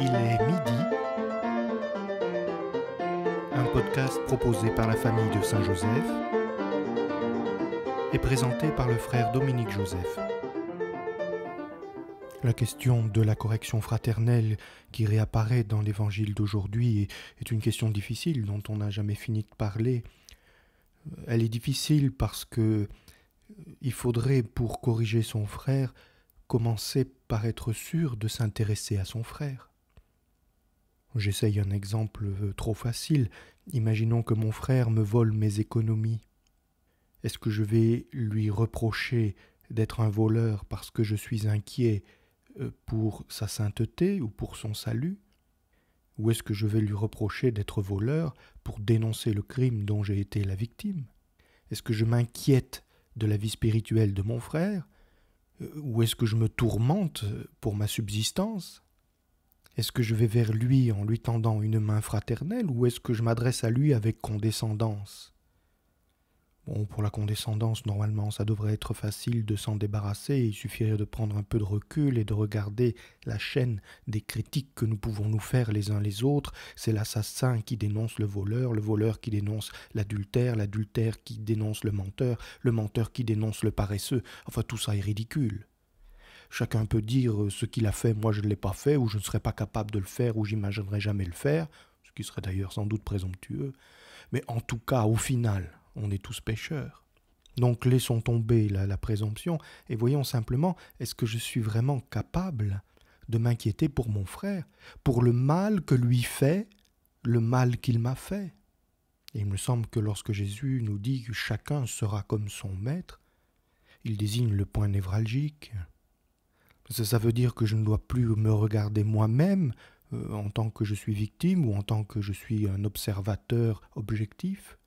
Il est midi. Un podcast proposé par la famille de Saint-Joseph et présenté par le frère Dominique Joseph. La question de la correction fraternelle qui réapparaît dans l'évangile d'aujourd'hui est une question difficile dont on n'a jamais fini de parler. Elle est difficile parce qu'il euh, faudrait, pour corriger son frère, commencer par être sûr de s'intéresser à son frère. J'essaye un exemple euh, trop facile. Imaginons que mon frère me vole mes économies. Est-ce que je vais lui reprocher d'être un voleur parce que je suis inquiet euh, pour sa sainteté ou pour son salut Ou est-ce que je vais lui reprocher d'être voleur pour dénoncer le crime dont j'ai été la victime Est-ce que je m'inquiète de la vie spirituelle de mon frère euh, Ou est-ce que je me tourmente pour ma subsistance est-ce que je vais vers lui en lui tendant une main fraternelle ou est-ce que je m'adresse à lui avec condescendance Bon, pour la condescendance, normalement, ça devrait être facile de s'en débarrasser, il suffirait de prendre un peu de recul et de regarder la chaîne des critiques que nous pouvons nous faire les uns les autres. C'est l'assassin qui dénonce le voleur, le voleur qui dénonce l'adultère, l'adultère qui dénonce le menteur, le menteur qui dénonce le paresseux. Enfin, tout ça est ridicule. Chacun peut dire euh, ce qu'il a fait, moi je ne l'ai pas fait, ou je ne serais pas capable de le faire, ou j'imaginerai jamais le faire, ce qui serait d'ailleurs sans doute présomptueux. Mais en tout cas, au final, on est tous pécheurs. Donc laissons tomber la, la présomption et voyons simplement, est-ce que je suis vraiment capable de m'inquiéter pour mon frère, pour le mal que lui fait, le mal qu'il m'a fait et il me semble que lorsque Jésus nous dit que chacun sera comme son maître, il désigne le point névralgique, ça veut dire que je ne dois plus me regarder moi-même euh, en tant que je suis victime ou en tant que je suis un observateur objectif,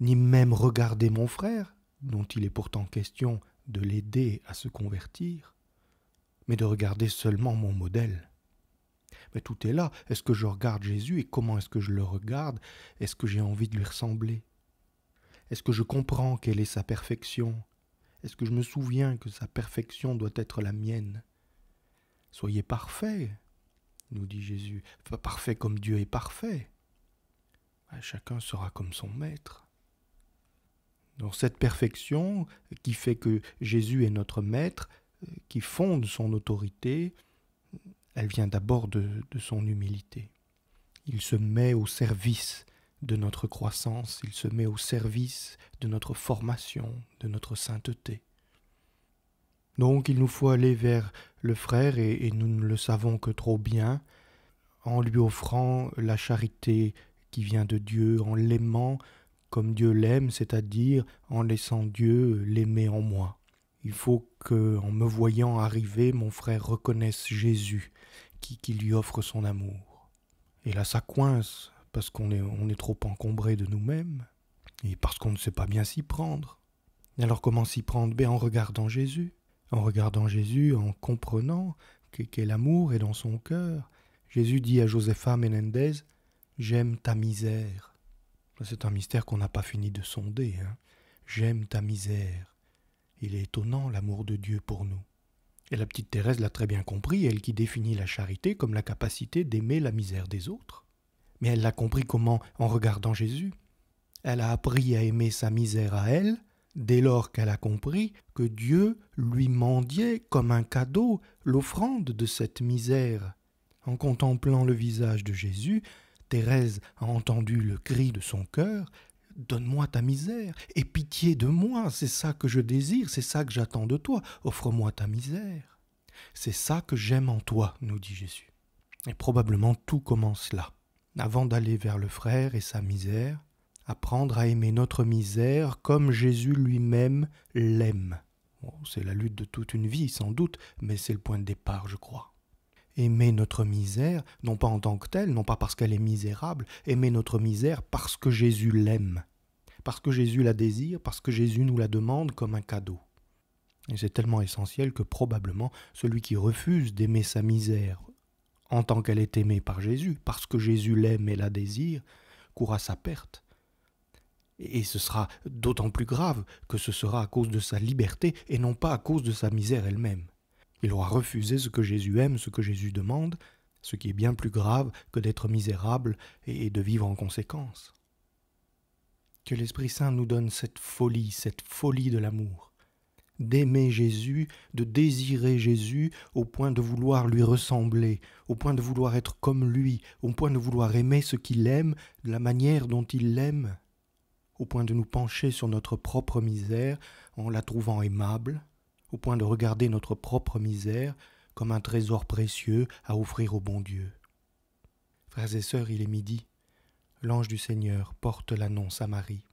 ni même regarder mon frère, dont il est pourtant question de l'aider à se convertir, mais de regarder seulement mon modèle. Mais tout est là. Est-ce que je regarde Jésus et comment est-ce que je le regarde Est-ce que j'ai envie de lui ressembler Est-ce que je comprends quelle est sa perfection est-ce que je me souviens que sa perfection doit être la mienne Soyez parfaits, nous dit Jésus, parfait comme Dieu est parfait. Ah, chacun sera comme son maître. Dans cette perfection qui fait que Jésus est notre maître, euh, qui fonde son autorité, elle vient d'abord de, de son humilité. Il se met au service de notre croissance, il se met au service de notre formation, de notre sainteté. Donc il nous faut aller vers le frère, et, nous ne le savons que trop bien, en lui offrant la charité qui vient de Dieu, en l'aimant comme Dieu l'aime, c'est-à-dire en laissant Dieu l'aimer en moi. Il faut que, en me voyant arriver, mon frère reconnaisse Jésus, qui lui offre son amour. Et là, ça coince parce qu'on est, on est trop encombré de nous-mêmes, et parce qu'on ne sait pas bien s'y prendre. Alors comment s'y prendre ben En regardant Jésus, en regardant Jésus, en comprenant que, amour est dans son cœur. Jésus dit à Josepha Menendez, J'aime ta misère. C'est un mystère qu'on n'a pas fini de sonder. Hein. J'aime ta misère. Il est étonnant l'amour de Dieu pour nous. Et la petite Thérèse l'a très bien compris, elle qui définit la charité comme la capacité d'aimer la misère des autres mais elle l'a compris comment en regardant Jésus. Elle a appris à aimer sa misère à elle, dès lors qu'elle a compris que Dieu lui mendiait comme un cadeau l'offrande de cette misère. En contemplant le visage de Jésus, Thérèse a entendu le cri de son cœur Donne-moi ta misère, et pitié de moi, c'est ça que je désire, c'est ça que j'attends de toi, offre-moi ta misère. C'est ça que j'aime en toi, nous dit Jésus. Et probablement tout commence là avant d'aller vers le frère et sa misère, apprendre à aimer notre misère comme Jésus lui-même l'aime. c'est la lutte de toute une vie, sans doute, mais c'est le point de départ, je crois. Aimer notre misère, non pas en tant que telle, non pas parce qu'elle est misérable, aimer notre misère parce que Jésus l'aime, parce que Jésus la désire, parce que Jésus nous la demande comme un cadeau. Et c'est tellement essentiel que probablement celui qui refuse d'aimer sa misère, en tant qu'elle est aimée par Jésus, parce que Jésus l'aime et la désire, courra sa perte. Et ce sera d'autant plus grave que ce sera à cause de sa liberté et non pas à cause de sa misère elle-même. Il aura refusé ce que Jésus aime, ce que Jésus demande, ce qui est bien plus grave que d'être misérable et de vivre en conséquence. Que l'Esprit Saint nous donne cette folie, cette folie de l'amour d'aimer Jésus, de désirer Jésus au point de vouloir lui ressembler, au point de vouloir être comme lui, au point de vouloir aimer ce qu'il aime, de la manière dont il l'aime, au point de nous pencher sur notre propre misère en la trouvant aimable, au point de regarder notre propre misère comme un trésor précieux à offrir au bon Dieu. Frères et sœurs, il est midi. L'ange du Seigneur porte l'annonce à Marie.